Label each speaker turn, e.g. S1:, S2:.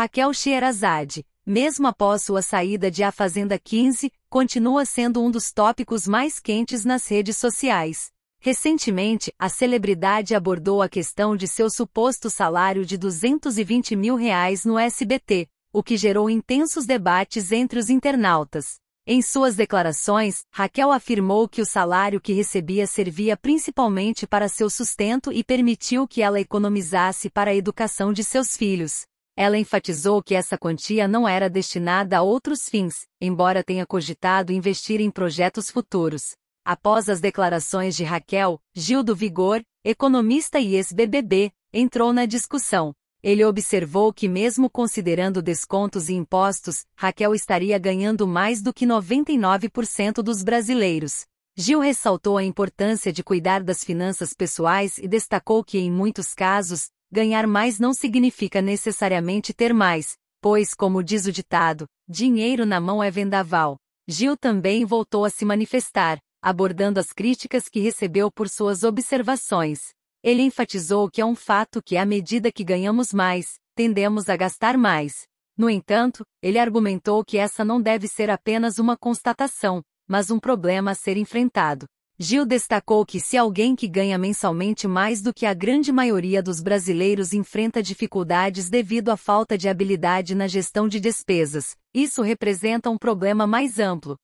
S1: Raquel Sherazade, mesmo após sua saída de A Fazenda 15, continua sendo um dos tópicos mais quentes nas redes sociais. Recentemente, a celebridade abordou a questão de seu suposto salário de 220 mil reais no SBT, o que gerou intensos debates entre os internautas. Em suas declarações, Raquel afirmou que o salário que recebia servia principalmente para seu sustento e permitiu que ela economizasse para a educação de seus filhos. Ela enfatizou que essa quantia não era destinada a outros fins, embora tenha cogitado investir em projetos futuros. Após as declarações de Raquel, Gil do Vigor, economista e ex-BBB, entrou na discussão. Ele observou que, mesmo considerando descontos e impostos, Raquel estaria ganhando mais do que 99% dos brasileiros. Gil ressaltou a importância de cuidar das finanças pessoais e destacou que, em muitos casos, ganhar mais não significa necessariamente ter mais, pois, como diz o ditado, dinheiro na mão é vendaval. Gil também voltou a se manifestar, abordando as críticas que recebeu por suas observações. Ele enfatizou que é um fato que, à medida que ganhamos mais, tendemos a gastar mais. No entanto, ele argumentou que essa não deve ser apenas uma constatação, mas um problema a ser enfrentado. Gil destacou que se alguém que ganha mensalmente mais do que a grande maioria dos brasileiros enfrenta dificuldades devido à falta de habilidade na gestão de despesas, isso representa um problema mais amplo,